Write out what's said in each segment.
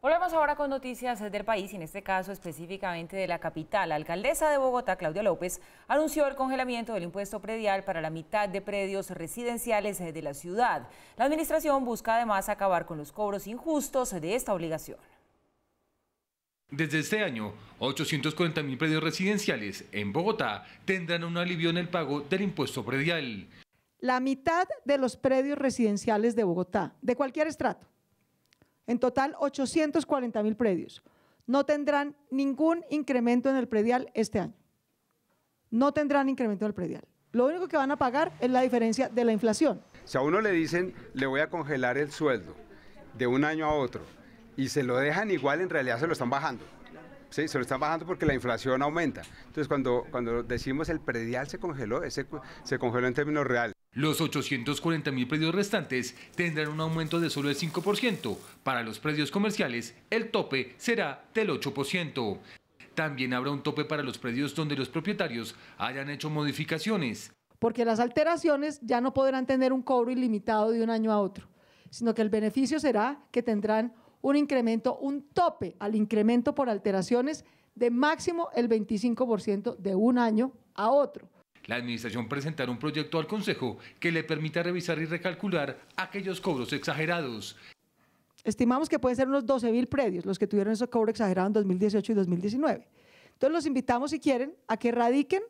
Volvemos ahora con noticias del país y en este caso específicamente de la capital. La alcaldesa de Bogotá, Claudia López, anunció el congelamiento del impuesto predial para la mitad de predios residenciales de la ciudad. La administración busca además acabar con los cobros injustos de esta obligación. Desde este año, 840 mil predios residenciales en Bogotá tendrán un alivio en el pago del impuesto predial. La mitad de los predios residenciales de Bogotá, de cualquier estrato, en total, 840 mil predios. No tendrán ningún incremento en el predial este año. No tendrán incremento en el predial. Lo único que van a pagar es la diferencia de la inflación. Si a uno le dicen, le voy a congelar el sueldo de un año a otro y se lo dejan igual, en realidad se lo están bajando. Sí, se lo están bajando porque la inflación aumenta. Entonces, cuando, cuando decimos el predial se congeló, ese, se congeló en términos reales. Los 840 mil predios restantes tendrán un aumento de solo el 5%. Para los predios comerciales, el tope será del 8%. También habrá un tope para los predios donde los propietarios hayan hecho modificaciones. Porque las alteraciones ya no podrán tener un cobro ilimitado de un año a otro, sino que el beneficio será que tendrán un incremento, un tope al incremento por alteraciones de máximo el 25% de un año a otro la Administración presentará un proyecto al Consejo que le permita revisar y recalcular aquellos cobros exagerados. Estimamos que pueden ser unos 12 mil predios los que tuvieron esos cobro exagerado en 2018 y 2019. Entonces los invitamos, si quieren, a que radiquen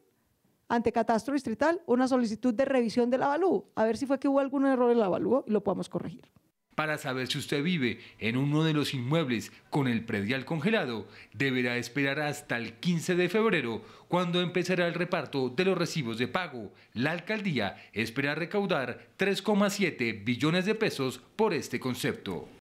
ante Catastro Distrital una solicitud de revisión del avalúo, a ver si fue que hubo algún error en el avalúo y lo podamos corregir. Para saber si usted vive en uno de los inmuebles con el predial congelado, deberá esperar hasta el 15 de febrero, cuando empezará el reparto de los recibos de pago. La alcaldía espera recaudar 3,7 billones de pesos por este concepto.